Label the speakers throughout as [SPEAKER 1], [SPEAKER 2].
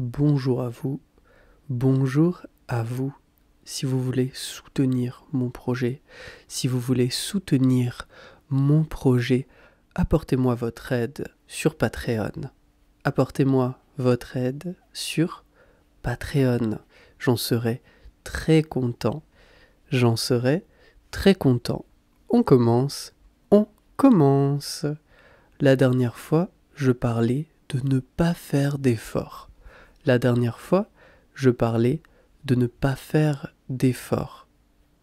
[SPEAKER 1] bonjour à vous, bonjour à vous si vous voulez soutenir mon projet, si vous voulez soutenir mon projet, apportez-moi votre aide sur Patreon. Apportez-moi votre aide sur Patreon. J'en serai très content. J'en serai très content. On commence. On commence. La dernière fois, je parlais de ne pas faire d'efforts. La dernière fois, je parlais de ne pas faire d'efforts.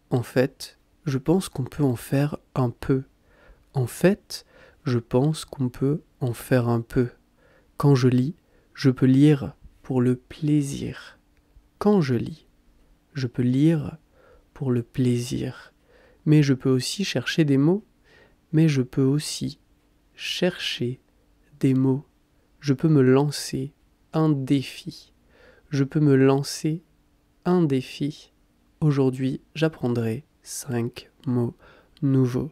[SPEAKER 1] En fait, je pense qu'on peut en faire un peu. En fait, je pense qu'on peut en faire un peu. Quand je lis, je peux lire pour le plaisir. Quand je lis, je peux lire pour le plaisir. Mais je peux aussi chercher des mots. Mais je peux aussi chercher des mots. Je peux me lancer un défi. Je peux me lancer un défi. Aujourd'hui, j'apprendrai cinq mots nouveaux.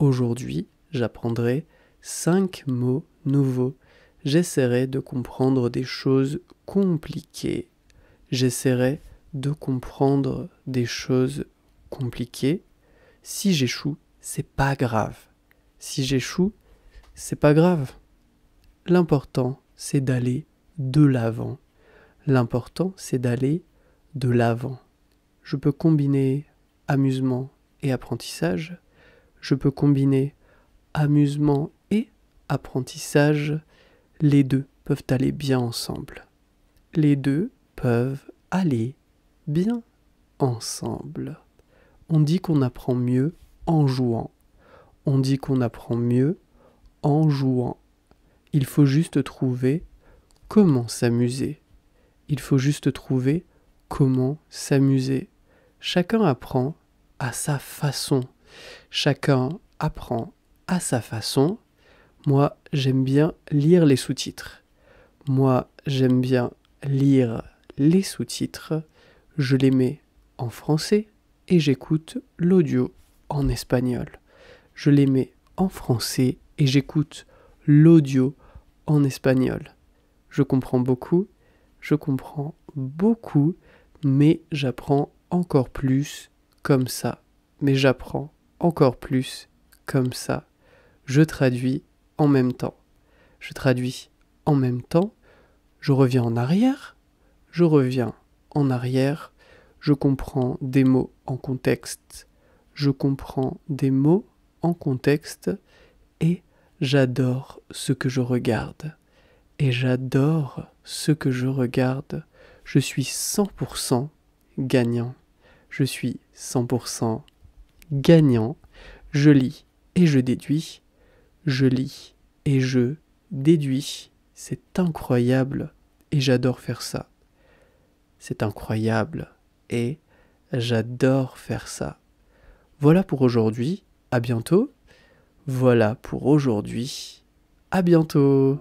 [SPEAKER 1] Aujourd'hui, j'apprendrai cinq mots nouveaux. J'essaierai de comprendre des choses compliquées. J'essaierai de comprendre des choses compliquées. Si j'échoue, c'est pas grave. Si j'échoue, c'est pas grave. L'important, c'est d'aller de l'avant. L'important, c'est d'aller de l'avant. Je peux combiner amusement et apprentissage. Je peux combiner amusement et apprentissage. Les deux peuvent aller bien ensemble. Les deux peuvent aller bien ensemble. On dit qu'on apprend mieux en jouant. On dit qu'on apprend mieux en jouant. Il faut juste trouver comment s'amuser. Il faut juste trouver comment s'amuser. Chacun apprend à sa façon. Chacun apprend à sa façon. Moi, j'aime bien lire les sous-titres. Moi, j'aime bien lire les sous-titres. Je les mets en français et j'écoute l'audio en espagnol. Je les mets en français et j'écoute l'audio en espagnol. Je comprends beaucoup, je comprends beaucoup, mais j'apprends encore plus comme ça. Mais j'apprends encore plus comme ça. Je traduis en même temps. Je traduis en même temps. Je reviens en arrière. Je reviens en arrière. Je comprends des mots en contexte. Je comprends des mots en contexte et j'adore ce que je regarde et j'adore ce que je regarde. Je suis 100% gagnant. Je suis 100% gagnant. Je lis et je déduis. Je lis et je déduis. C'est incroyable et j'adore faire ça. C'est incroyable et j'adore faire ça. Voilà pour aujourd'hui. À bientôt. Voilà pour aujourd'hui. À bientôt.